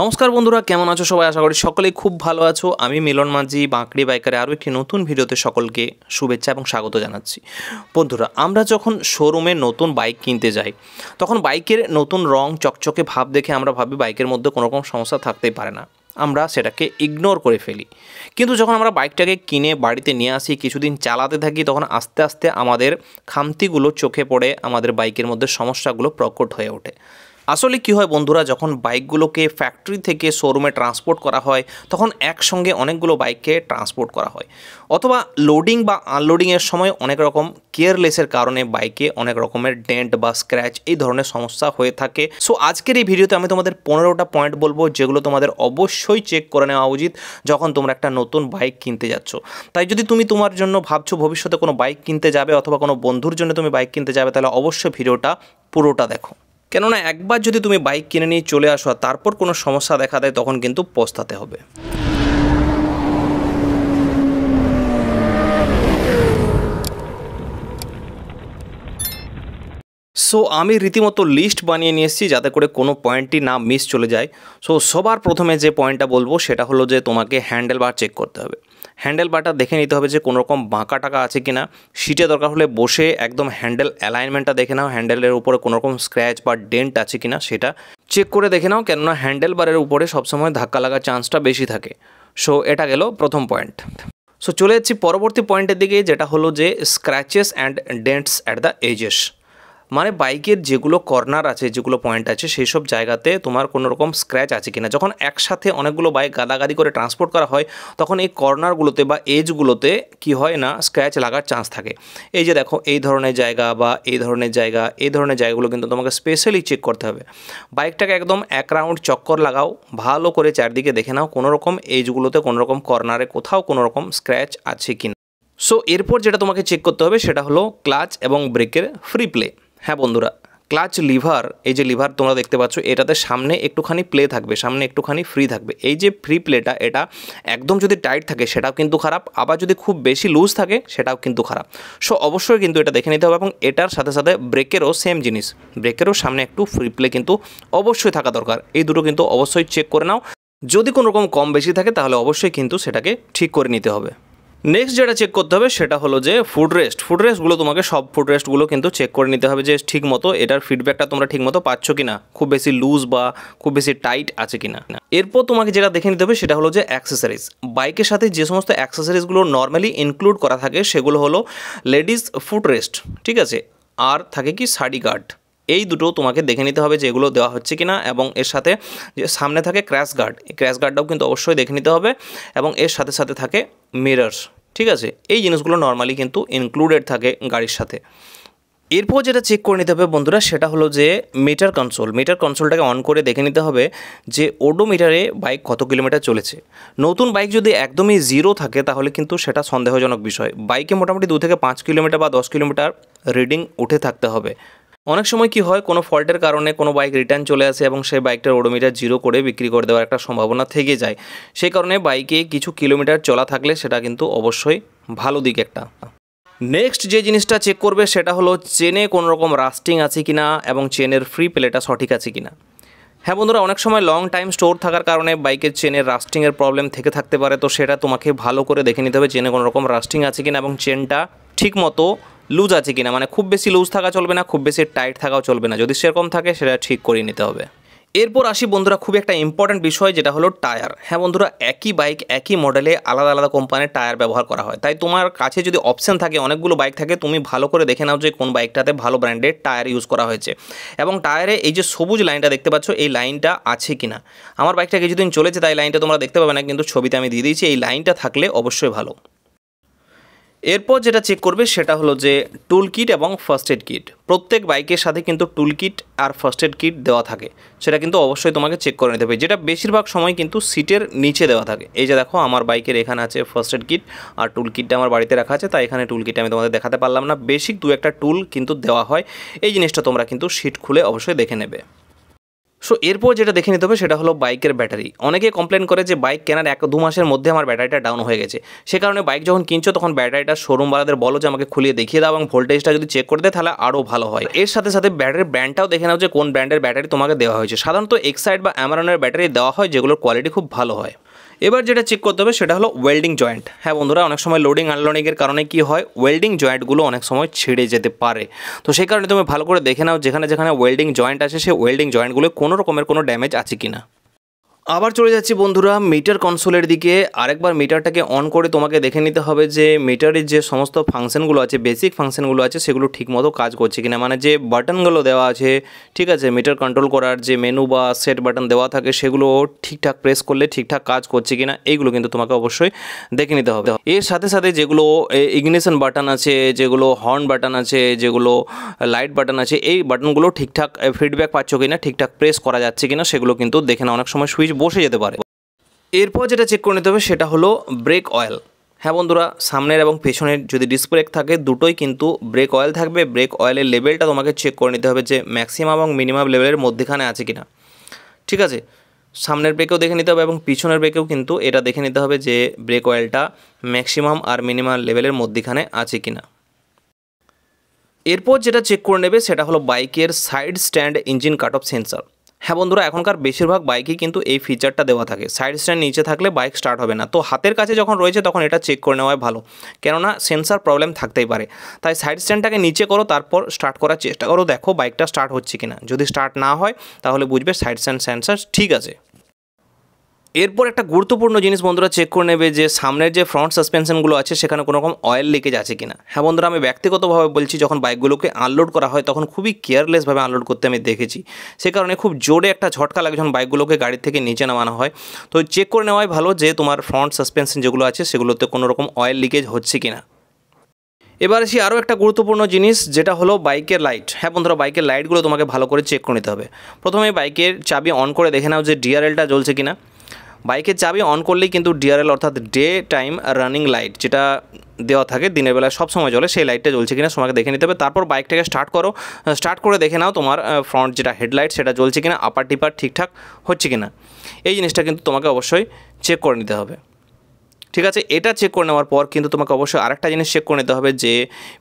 নমস্কার বন্ধুরা কেমন আছো সবাই আশা করি সকলেই খুব ভালো আছো আমি মিলন মাঝি বাঁকড়ি বাইকারে আরও একটি নতুন ভিডিওতে সকলকে শুভেচ্ছা এবং স্বাগত জানাচ্ছি বন্ধুরা আমরা যখন শোরুমে নতুন বাইক কিনতে যাই তখন বাইকের নতুন রং চকচকে ভাব দেখে আমরা ভাবি বাইকের মধ্যে কোনোরকম সমস্যা থাকতেই পারে না আমরা সেটাকে ইগনোর করে ফেলি কিন্তু যখন আমরা বাইকটাকে কিনে বাড়িতে নিয়ে আসি কিছুদিন চালাতে থাকি তখন আস্তে আস্তে আমাদের খামতিগুলো চোখে পড়ে আমাদের বাইকের মধ্যে সমস্যাগুলো প্রকট হয়ে ওঠে আসলে কি হয় বন্ধুরা যখন বাইকগুলোকে ফ্যাক্টরি থেকে শোরুমে ট্রান্সপোর্ট করা হয় তখন একসঙ্গে অনেকগুলো বাইককে ট্রান্সপোর্ট করা হয় অথবা লোডিং বা আনলোডিংয়ের সময় অনেক রকম কেয়ারলেসের কারণে বাইকে অনেক রকমের ডেন্ট বা স্ক্র্যাচ এই ধরনের সমস্যা হয়ে থাকে সো আজকের এই ভিডিওতে আমি তোমাদের পনেরোটা পয়েন্ট বলবো যেগুলো তোমাদের অবশ্যই চেক করে নেওয়া উচিত যখন তোমরা একটা নতুন বাইক কিনতে যাচ্ছ তাই যদি তুমি তোমার জন্য ভাবছো ভবিষ্যতে কোনো বাইক কিনতে যাবে অথবা কোনো বন্ধুর জন্য তুমি বাইক কিনতে যাবে তাহলে অবশ্যই ভিডিওটা পুরোটা দেখো কেননা একবার যদি তুমি বাইক কিনে নিয়ে চলে আসো তারপর কোনো সমস্যা দেখা দেয় তখন কিন্তু পস্তাতে হবে সো আমি রীতিমতো লিস্ট বানিয়ে নিয়ে এসেছি যাতে করে কোনো পয়েন্টটি না মিস চলে যায় সো সবার প্রথমে যে পয়েন্টটা বলবো সেটা হলো যে তোমাকে হ্যান্ডেল বার চেক করতে হবে হ্যান্ডেল বারটা দেখে নিতে হবে যে কোনো রকম বাঁকা টাকা আছে কি না সিটে দরকার হলে বসে একদম হ্যান্ডেল অ্যালাইনমেন্টটা দেখে নাও হ্যান্ডেলের উপরে কোনোরকম স্ক্র্যাচ বা ডেন্ট আছে কি না সেটা চেক করে দেখে নাও কেননা হ্যান্ডেল বারের উপরে সবসময় ধাক্কা লাগার চান্সটা বেশি থাকে সো এটা গেল প্রথম পয়েন্ট সো চলে যাচ্ছি পরবর্তী পয়েন্টের দিকে যেটা হলো যে scratches and dents at the edges মানে বাইকের যেগুলো কর্নার আছে যেগুলো পয়েন্ট আছে সেই সব জায়গাতে তোমার কোনো রকম স্ক্র্যাচ আছে কিনা যখন একসাথে অনেকগুলো বাইক গাদাগাদি করে ট্রান্সপোর্ট করা হয় তখন এই কর্নারগুলোতে বা এজগুলোতে কি হয় না স্ক্র্যাচ লাগার চান্স থাকে এই যে দেখো এই ধরনের জায়গা বা এই ধরনের জায়গা এই ধরনের জায়গাগুলো কিন্তু তোমাকে স্পেশালি চেক করতে হবে বাইকটাকে একদম এক রাউন্ড চক্কর লাগাও ভালো করে চারদিকে দেখে নাও কোনো রকম এজগুলোতে কোনো রকম কর্নারে কোথাও কোনো রকম স্ক্র্যাচ আছে কিনা সো এরপর যেটা তোমাকে চেক করতে হবে সেটা হলো ক্লাচ এবং ব্রেকের ফ্রি প্লে হ্যাঁ বন্ধুরা ক্লাচ লিভার এই যে লিভার তোমরা দেখতে পাচ্ছ এটাতে সামনে একটুখানি প্লে থাকবে সামনে একটুখানি ফ্রি থাকবে এই যে ফ্রি প্লেটা এটা একদম যদি টাইট থাকে সেটাও কিন্তু খারাপ আবার যদি খুব বেশি লুজ থাকে সেটাও কিন্তু খারাপ সো অবশ্যই কিন্তু এটা দেখে নিতে হবে এবং এটার সাথে সাথে ব্রেকেরও সেম জিনিস ব্রেকেরও সামনে একটু ফ্রি প্লে কিন্তু অবশ্যই থাকা দরকার এই দুটো কিন্তু অবশ্যই চেক করে নাও যদি কোনো রকম কম বেশি থাকে তাহলে অবশ্যই কিন্তু সেটাকে ঠিক করে নিতে হবে নেক্সট যেটা চেক করতে হবে সেটা হলো যে ফুড রেস্ট ফুড রেস্টগুলো তোমাকে সব ফুড রেস্টগুলো কিন্তু চেক করে নিতে হবে যে ঠিক মতো এটার ফিডব্যাকটা তোমরা ঠিক মতো পাচ্ছ কি না খুব বেশি লুজ বা খুব বেশি টাইট আছে কি না এরপর তোমাকে যেটা দেখে নিতে হবে সেটা হলো যে অ্যাক্সেসারিজ বাইকের সাথে যে সমস্ত অ্যাক্সেসারিজগুলো নর্মালি ইনক্লুড করা থাকে সেগুলো হলো লেডিস ফুড রেস্ট ঠিক আছে আর থাকে কি সাডি গার্ড এই দুটো তোমাকে দেখে নিতে হবে যে এগুলো দেওয়া হচ্ছে কিনা এবং এর সাথে যে সামনে থাকে ক্র্যাশ গার্ড এই ক্র্যাশ গার্ডটাও কিন্তু অবশ্যই দেখে নিতে হবে এবং এর সাথে সাথে থাকে মিরার ঠিক আছে এই জিনিসগুলো নর্মালি কিন্তু ইনক্লুডেড থাকে গাড়ির সাথে এরপর যেটা চেক করে নিতে হবে বন্ধুরা সেটা হলো যে মিটার কনসোল মিটার কনসোলটাকে অন করে দেখে নিতে হবে যে ওডোমিটারে বাইক কত কিলোমিটার চলেছে নতুন বাইক যদি একদমই জিরো থাকে তাহলে কিন্তু সেটা সন্দেহজনক বিষয় বাইকে মোটামুটি দু থেকে পাঁচ কিলোমিটার বা দশ কিলোমিটার রিডিং উঠে থাকতে হবে অনেক সময় কি হয় কোনো ফল্টের কারণে কোনো বাইক রিটার্ন চলে আসে এবং সেই বাইকটার ওডোমিটার জিরো করে বিক্রি করে দেওয়ার একটা সম্ভাবনা থেকে যায় সেই কারণে বাইকে কিছু কিলোমিটার চলা থাকলে সেটা কিন্তু অবশ্যই ভালো দিক একটা নেক্সট যে জিনিসটা চেক করবে সেটা হলো চেনে কোনো রকম রাস্টিং আছে কি না এবং চেনের ফ্রি প্লেটা সঠিক আছে কি না হ্যাঁ বন্ধুরা অনেক সময় লং টাইম স্টোর থাকার কারণে বাইকের চেনের রাস্টিংয়ের প্রবলেম থেকে থাকতে পারে তো সেটা তোমাকে ভালো করে দেখে নিতে হবে চেনে কোনো রকম রাস্টিং আছে কিনা এবং চেনটা ঠিক মতো লুজ আছে কিনা মানে খুব বেশি লুজ থাকা চলবে না খুব বেশি টাইট থাকাও চলবে না যদি সেরকম থাকে সেটা ঠিক করে নিতে হবে এরপর আসি বন্ধুরা খুব একটা ইম্পর্ট্যান্ট বিষয় যেটা হলো টায়ার হ্যাঁ বন্ধুরা একই বাইক একই মডেলে আলাদা আলাদা কোম্পানির টায়ার ব্যবহার করা হয় তাই তোমার কাছে যদি অপশন থাকে অনেকগুলো বাইক থাকে তুমি ভালো করে দেখে নাও যে কোন বাইকটাতে ভালো ব্র্যান্ডের টায়ার ইউজ করা হয়েছে এবং টায়ারে এই যে সবুজ লাইনটা দেখতে পাচ্ছ এই লাইনটা আছে কি না আমার বাইকটা কিছুদিন চলেছে তাই লাইনটা তোমরা দেখতে পাবে না কিন্তু ছবিতে আমি দিয়ে দিয়েছি এই লাইনটা থাকলে অবশ্যই ভালো এরপর যেটা চেক করবে সেটা হলো যে টুল কিট এবং ফার্স্ট এড কিট প্রত্যেক বাইকের সাথে কিন্তু টুল কিট আর ফার্স্ট এড কিট দেওয়া থাকে সেটা কিন্তু অবশ্যই তোমাকে চেক করে নিতে হবে যেটা বেশিরভাগ সময় কিন্তু সিটের নিচে দেওয়া থাকে এই যে দেখো আমার বাইকের এখানে আছে ফার্স্ট এড কিট আর টুল কিটটা আমার বাড়িতে রাখা আছে তাই এখানে টুল কিট আমি তোমাদের দেখাতে পারলাম না বেসিক দু একটা টুল কিন্তু দেওয়া হয় এই জিনিসটা তোমরা কিন্তু সিট খুলে অবশ্যই দেখে নেবে সো এরপর যেটা দেখে নিতে হবে সেটা হলো বাইকের ব্যাটারি অনেকে কমপ্লেন করে যে বাইক কেনার এক দু মাসের মধ্যে আমার ব্যাটারিটা ডাউন হয়ে গেছে সে কারণে বাইক যখন কিনছো তখন ব্যাটারিটা শোরুমওয়ালাদের বলো যে আমাকে খুলিয়ে দেখিয়ে দাও এবং ভোল্টেজটা যদি চেক করে দেয় তাহলে আরও ভালো হয় এর সাথে সাথে ব্যাটারির ব্র্যান্ডটাও দেখে নাও যে কোন ব্র্যান্ডের ব্যাটারি তোমাকে দেওয়া হয়েছে সাধারণত এক্সাইড বা অ্যামারনের ব্যাটারি দেওয়া হয় যেগুলোর কোয়ালিটি খুব ভালো হয় এবার যেটা চেক করতে হবে সেটা হলো ওয়েল্ডিং জয়েন্ট হ্যাঁ বন্ধুরা অনেক সময় লোডিং আনলোডিংয়ের কারণে কি হয় ওয়েল্ডিং জয়েন্টগুলো অনেক সময় ছিঁড়ে যেতে পারে তো সেই কারণে তুমি ভালো করে দেখে নাও যেখানে যেখানে ওয়েল্ডিং জয়েন্ট আছে সেই ওয়েল্ডিং জয়েন্টগুলো কোনো রকমের কোনো ড্যামেজ আছে কি না আবার চলে যাচ্ছি বন্ধুরা মিটার কনসোলের দিকে আরেকবার মিটারটাকে অন করে তোমাকে দেখে নিতে হবে যে মিটারের যে সমস্ত ফাংশনগুলো আছে বেসিক ফাংশনগুলো আছে সেগুলো ঠিকমতো কাজ করছে কিনা মানে যে বাটনগুলো দেওয়া আছে ঠিক আছে মিটার কন্ট্রোল করার যে মেনু বা সেট বাটন দেওয়া থাকে সেগুলো ঠিকঠাক প্রেস করলে ঠিকঠাক কাজ করছে কিনা এইগুলো কিন্তু তোমাকে অবশ্যই দেখে নিতে হবে এর সাথে সাথে যেগুলো ইগনিশন বাটন আছে যেগুলো হর্ন বাটন আছে যেগুলো লাইট বাটন আছে এই বাটনগুলো ঠিকঠাক ফিডব্যাক পাচ্ছ কিনা ঠিকঠাক প্রেস করা যাচ্ছে কিনা সেগুলো কিন্তু দেখে না অনেক সময় সুইচ বসে যেতে পারে এরপর যেটা চেক করে নিতে হবে সেটা হলো ব্রেক অয়েল হ্যাঁ বন্ধুরা সামনের এবং পেছনের যদি ডিসপ্লেক থাকে দুটোই কিন্তু ব্রেক অয়েল থাকবে ব্রেক অয়েলের লেভেলটা তোমাকে চেক করে নিতে হবে যে ম্যাক্সিমাম এবং মিনিমাম লেভেলের মধ্যেখানে আছে কি না ঠিক আছে সামনের ব্রেকেও দেখে নিতে হবে এবং পিছনের ব্রেকেও কিন্তু এটা দেখে নিতে হবে যে ব্রেক অয়েলটা ম্যাক্সিমাম আর মিনিমাম লেভেলের মধ্যেখানে আছে কি না এরপর যেটা চেক করে নেবে সেটা হলো বাইকের side stand engine cut off sensor হ্যাঁ বন্ধুরা এখনকার বেশিরভাগ বাইকই কিন্তু এই ফিচারটা দেওয়া থাকে সাইড স্ট্যান্ড নিচে থাকলে বাইক স্টার্ট হবে না তো হাতের কাছে যখন রয়েছে তখন এটা চেক করে নেওয়াই ভালো কেননা সেন্সার প্রবলেম থাকতেই পারে তাই সাইড স্ট্যান্ডটাকে নিচে করো তারপর স্টার্ট করার চেষ্টা করো দেখো বাইকটা স্টার্ট হচ্ছে কিনা যদি স্টার্ট না হয় তাহলে বুঝবে সাইড স্ট্যান্ড সেন্সার ঠিক আছে এরপর একটা গুরুত্বপূর্ণ জিনিস বন্ধুরা চেক করে নেবে যে সামনের যে ফ্রন্ট সাসপেনশনগুলো আছে সেখানে কোনো রকম অয়েল লিকেজ আছে কিনা হ্যাঁ বন্ধুরা আমি ব্যক্তিগতভাবে বলছি যখন বাইকগুলোকে আনলোড করা হয় তখন খুবই কেয়ারলেসভাবে আনলোড করতে আমি দেখেছি সে কারণে খুব জোরে একটা ঝটকা লাগে যখন বাইকগুলোকে গাড়ি থেকে নিচে নামানো হয় তো চেক করে নেওয়াই ভালো যে তোমার ফ্রন্ট সাসপেনশন যেগুলো আছে সেগুলোতে কোনো রকম অয়েল লিকেজ হচ্ছে কি না এবার আসি আরও একটা গুরুত্বপূর্ণ জিনিস যেটা হলো বাইকের লাইট হ্যাঁ বন্ধুরা বাইকের লাইটগুলো তোমাকে ভালো করে চেক করে নিতে হবে প্রথমে বাইকের চাবি অন করে দেখে নাও যে ডিআরএলটা জ্বলছে কিনা বাইকের চাবি অন করলেই কিন্তু ডিআরএল অর্থাৎ ডে টাইম রানিং লাইট যেটা দেওয়া থাকে দিনের বেলায় সব সময় জ্বলে সেই লাইটটা জ্বলছে কিনা তোমাকে দেখে নিতে হবে তারপর বাইকটাকে স্টার্ট করো স্টার্ট করে দেখে নাও তোমার ফ্রন্ট যেটা হেডলাইট সেটা জ্বলছে কিনা আপার টিপার ঠিকঠাক হচ্ছে কিনা এই জিনিসটা কিন্তু তোমাকে অবশ্যই চেক করে নিতে হবে ঠিক আছে এটা চেক করে নেওয়ার পর কিন্তু তোমাকে অবশ্যই আরেকটা জিনিস চেক করে নিতে হবে যে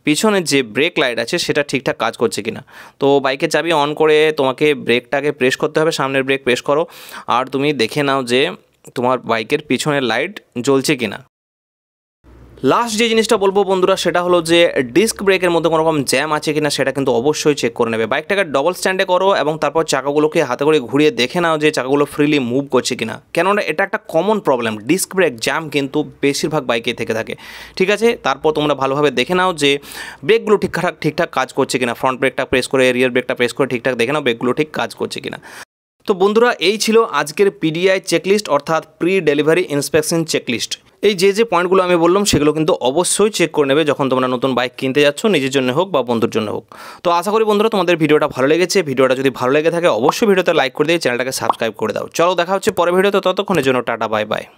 পিছনে যে ব্রেক লাইট আছে সেটা ঠিকঠাক কাজ করছে কিনা তো বাইকের চাবি অন করে তোমাকে ব্রেকটাকে প্রেস করতে হবে সামনের ব্রেক প্রেস করো আর তুমি দেখে নাও যে তোমার বাইকের পিছনের লাইট জ্বলছে কি না লাস্ট যে জিনিসটা বলবো বন্ধুরা সেটা হলো যে ডিস্ক ব্রেকের মধ্যে কোনো রকম জ্যাম আছে কিনা সেটা কিন্তু অবশ্যই চেক করে নেবে বাইকটাকে ডবল স্ট্যান্ডে করো এবং তারপর চাকাগুলোকে হাতে করে ঘুরিয়ে দেখে নাও যে চাকাগুলো ফ্রিলি মুভ করছে কিনা কেননা এটা একটা common problem disc brake jam কিন্তু বেশিরভাগ বাইকে থেকে থাকে ঠিক আছে তারপর তোমরা ভালোভাবে দেখে নাও যে ব্রেকগুলো ঠিকঠাক ঠিকঠাক কাজ করছে কিনা ফ্রন্ট ব্রেকটা প্রেস করে রিয়ার ব্রেকটা প্রেস করে ঠিকঠাক দেখে নাও ব্রেকগুলো ঠিক কাজ করছে কিনা তো বন্ধুরা এই ছিল আজকের পিডিআই চেকলিস্ট অর্থাৎ প্রি ডেলিভারি ইন্সপেকশন চেকলিস্ট এই যে যে পয়েন্টগুলো আমি বললাম সেগুলো কিন্তু অবশ্যই চেক করে নেবে যখন তোমরা নতুন বাইক কিনতে যাচ্ছ নিজের জন্য হোক বা বন্ধুর জন্য হোক তো আশা করি বন্ধুরা তোমাদের ভিডিওটা ভালো লেগেছে ভিডিওটা যদি ভালো লেগে থাকে অবশ্যই ভিডিওতে লাইক করে দিয়ে চ্যানেলটাকে সাবস্ক্রাইব করে দাও চলো দেখা হচ্ছে পরে ভিডিওতে ততক্ষণের জন্য টাটা বাই বাই